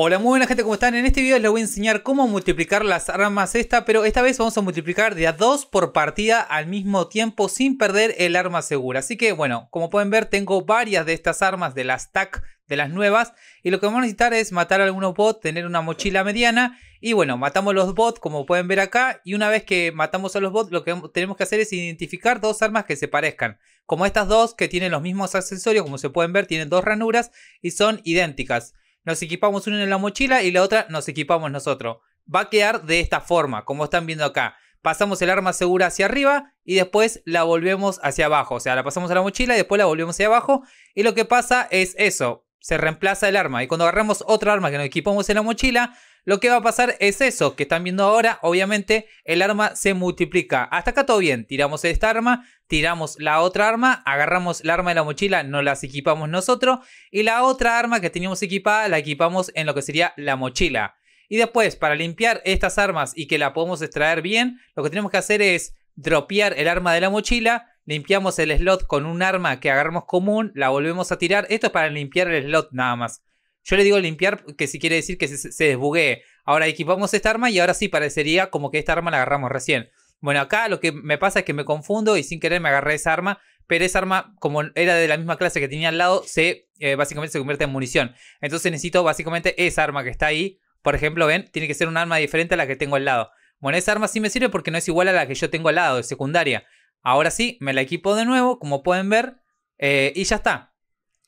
Hola, muy buena gente, ¿cómo están? En este video les voy a enseñar cómo multiplicar las armas esta, pero esta vez vamos a multiplicar de a dos por partida al mismo tiempo sin perder el arma segura. Así que bueno, como pueden ver tengo varias de estas armas de las TAC de las nuevas y lo que vamos a necesitar es matar a algunos bots, tener una mochila mediana y bueno, matamos los bots como pueden ver acá y una vez que matamos a los bots lo que tenemos que hacer es identificar dos armas que se parezcan, como estas dos que tienen los mismos accesorios, como se pueden ver tienen dos ranuras y son idénticas nos equipamos uno en la mochila y la otra nos equipamos nosotros. Va a quedar de esta forma, como están viendo acá. Pasamos el arma segura hacia arriba y después la volvemos hacia abajo. O sea, la pasamos a la mochila y después la volvemos hacia abajo. Y lo que pasa es eso se reemplaza el arma. Y cuando agarramos otra arma que nos equipamos en la mochila, lo que va a pasar es eso que están viendo ahora. Obviamente, el arma se multiplica. Hasta acá todo bien. Tiramos esta arma, tiramos la otra arma, agarramos el arma de la mochila, ...nos las equipamos nosotros. Y la otra arma que teníamos equipada, la equipamos en lo que sería la mochila. Y después, para limpiar estas armas y que la podamos extraer bien, lo que tenemos que hacer es dropear el arma de la mochila limpiamos el slot con un arma que agarramos común, la volvemos a tirar. Esto es para limpiar el slot nada más. Yo le digo limpiar, que si quiere decir que se, desbuguee. Ahora equipamos esta arma y ahora sí parecería como que esta arma la agarramos recién. Bueno, acá lo que me pasa es que me confundo y sin querer me agarré esa arma, pero esa arma, como era de la misma clase que tenía al lado, se eh, básicamente se convierte en munición. Entonces necesito básicamente esa arma que está ahí. Por ejemplo, ven, tiene que ser un arma diferente a la que tengo al lado. Bueno, esa arma sí me sirve porque no es igual a la que yo tengo al lado, es secundaria. Ahora sí, me la equipo de nuevo, como pueden ver, eh, y ya está.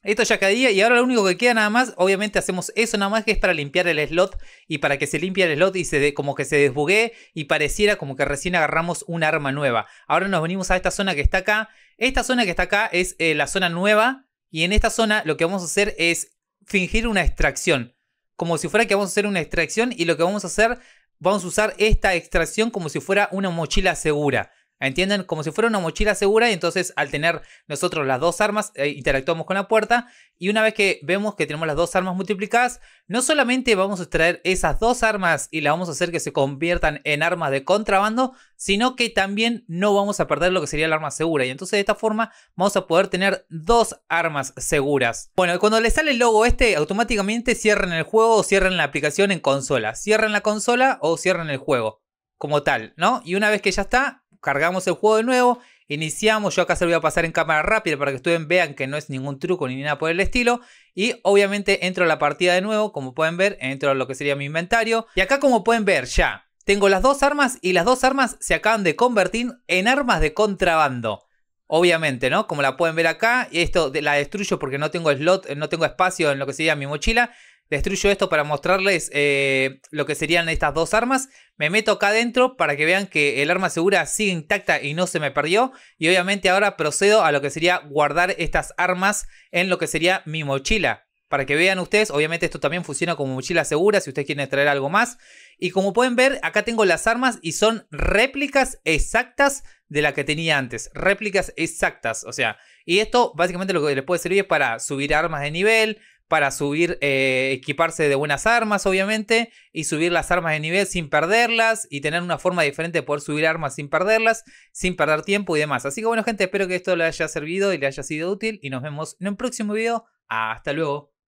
Esto ya caía y ahora lo único que queda nada más, obviamente hacemos eso nada más que es para limpiar el slot y para que se limpie el slot y se como que se desbugue y pareciera como que recién agarramos un arma nueva. Ahora nos venimos a esta zona que está acá. Esta zona que está acá es eh, la zona nueva y en esta zona lo que vamos a hacer es fingir una extracción. Como si fuera que vamos a hacer una extracción y lo que vamos a hacer, vamos a usar esta extracción como si fuera una mochila segura. ¿Entienden? Como si fuera una mochila segura y entonces al tener nosotros las dos armas eh, interactuamos con la puerta y una vez que vemos que tenemos las dos armas multiplicadas, no solamente vamos a extraer esas dos armas y las vamos a hacer que se conviertan en armas de contrabando, sino que también no vamos a perder lo que sería la arma segura y entonces de esta forma vamos a poder tener dos armas seguras. Bueno, cuando le sale el logo este, automáticamente cierren el juego o cierran la aplicación en consola. Cierran la consola o cierren el juego como tal, ¿no? Y una vez que ya está, cargamos el juego de nuevo, iniciamos, yo acá se lo voy a pasar en cámara rápida para que ustedes vean que no es ningún truco ni nada por el estilo. Y obviamente entro a la partida de nuevo, como pueden ver, entro a lo que sería mi inventario. Y acá como pueden ver ya, tengo las dos armas y las dos armas se acaban de convertir en armas de contrabando. Obviamente, ¿no? Como la pueden ver acá, y esto la destruyo porque no tengo slot, eh, no tengo espacio en lo que sería mi mochila destruyo esto para mostrarles eh, lo que serían estas dos armas. Me meto acá adentro para que vean que el arma segura sigue intacta y no se me perdió. Y obviamente ahora procedo a lo que sería guardar estas armas en lo que sería mi mochila. Para que vean ustedes, obviamente esto también funciona como mochila segura si ustedes quieren traer algo más. Y como pueden ver, acá tengo las armas y son réplicas exactas de la que tenía antes. Réplicas exactas, o sea. Y esto básicamente lo que les puede servir es para subir armas de nivel, para subir, eh, equiparse de buenas armas, obviamente, y subir las armas de nivel sin perderlas, y tener una forma diferente de poder subir armas sin perderlas, sin perder tiempo y demás. Así que bueno, gente, espero que esto les haya servido y les haya sido útil, y nos vemos en un próximo video. Hasta luego.